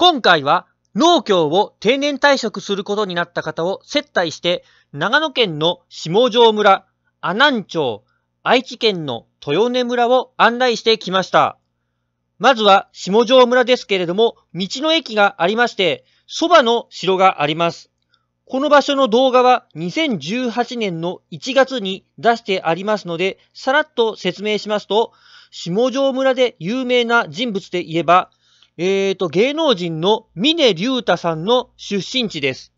今回は農協を定年退職することになった方を接待して、長野県の下条村、阿南町、愛知県の豊根村を案内してきました。まずは下条村ですけれども、道の駅がありまして、そばの城があります。この場所の動画は2018年の1月に出してありますので、さらっと説明しますと、下条村で有名な人物で言えば、えーと、芸能人の峰竜太さんの出身地です。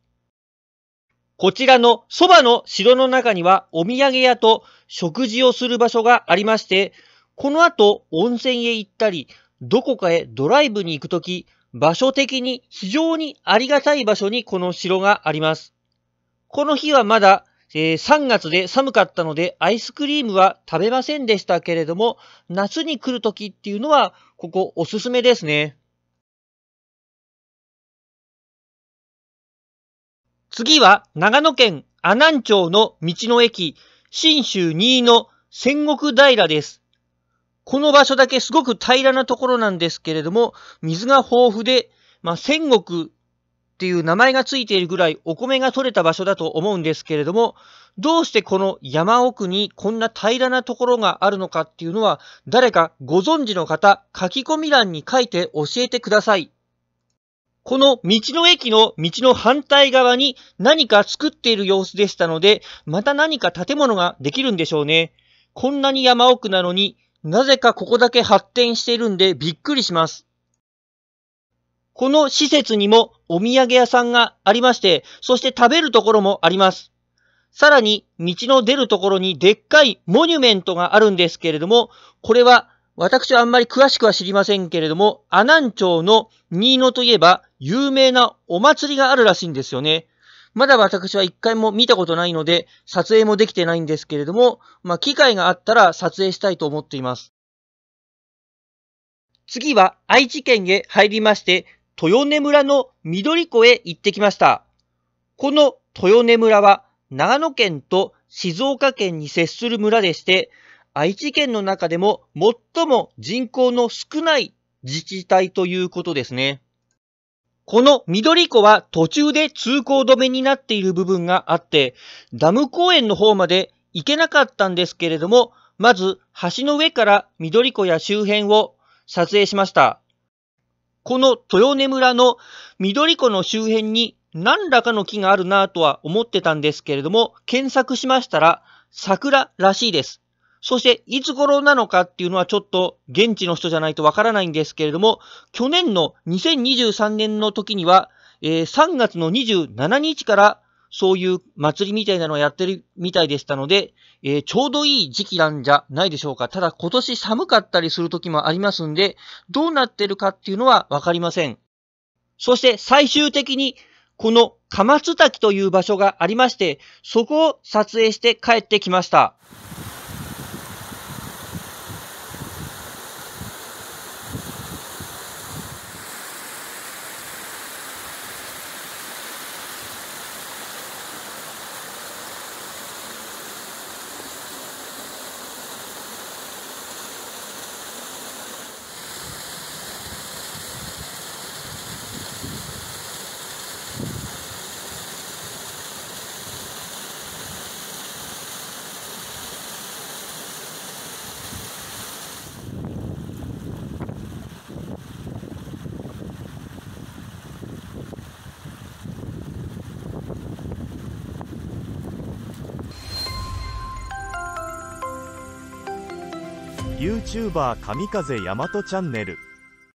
こちらのそばの城の中にはお土産屋と食事をする場所がありまして、この後温泉へ行ったり、どこかへドライブに行くとき、場所的に非常にありがたい場所にこの城があります。この日はまだ、えー、3月で寒かったのでアイスクリームは食べませんでしたけれども、夏に来るときっていうのは、ここおすすめですね。次は長野県阿南町の道の駅、新州2位の仙石平です。この場所だけすごく平らなところなんですけれども、水が豊富で、まあ、仙石っていう名前がついているぐらいお米が取れた場所だと思うんですけれども、どうしてこの山奥にこんな平らなところがあるのかっていうのは、誰かご存知の方、書き込み欄に書いて教えてください。この道の駅の道の反対側に何か作っている様子でしたので、また何か建物ができるんでしょうね。こんなに山奥なのに、なぜかここだけ発展しているんでびっくりします。この施設にもお土産屋さんがありまして、そして食べるところもあります。さらに、道の出るところにでっかいモニュメントがあるんですけれども、これは私はあんまり詳しくは知りませんけれども、阿南町の新野といえば有名なお祭りがあるらしいんですよね。まだ私は一回も見たことないので、撮影もできてないんですけれども、まあ、機会があったら撮影したいと思っています。次は愛知県へ入りまして、豊根村の緑湖へ行ってきました。この豊根村は長野県と静岡県に接する村でして、愛知県の中でも最も人口の少ない自治体ということですね。この緑湖は途中で通行止めになっている部分があって、ダム公園の方まで行けなかったんですけれども、まず橋の上から緑湖や周辺を撮影しました。この豊根村の緑湖の周辺に何らかの木があるなぁとは思ってたんですけれども、検索しましたら桜らしいです。そして、いつ頃なのかっていうのはちょっと現地の人じゃないとわからないんですけれども、去年の2023年の時には、えー、3月の27日からそういう祭りみたいなのをやってるみたいでしたので、えー、ちょうどいい時期なんじゃないでしょうか。ただ今年寒かったりする時もありますんで、どうなってるかっていうのはわかりません。そして最終的にこの鎌津滝という場所がありまして、そこを撮影して帰ってきました。YouTuber 神風大和チャンネル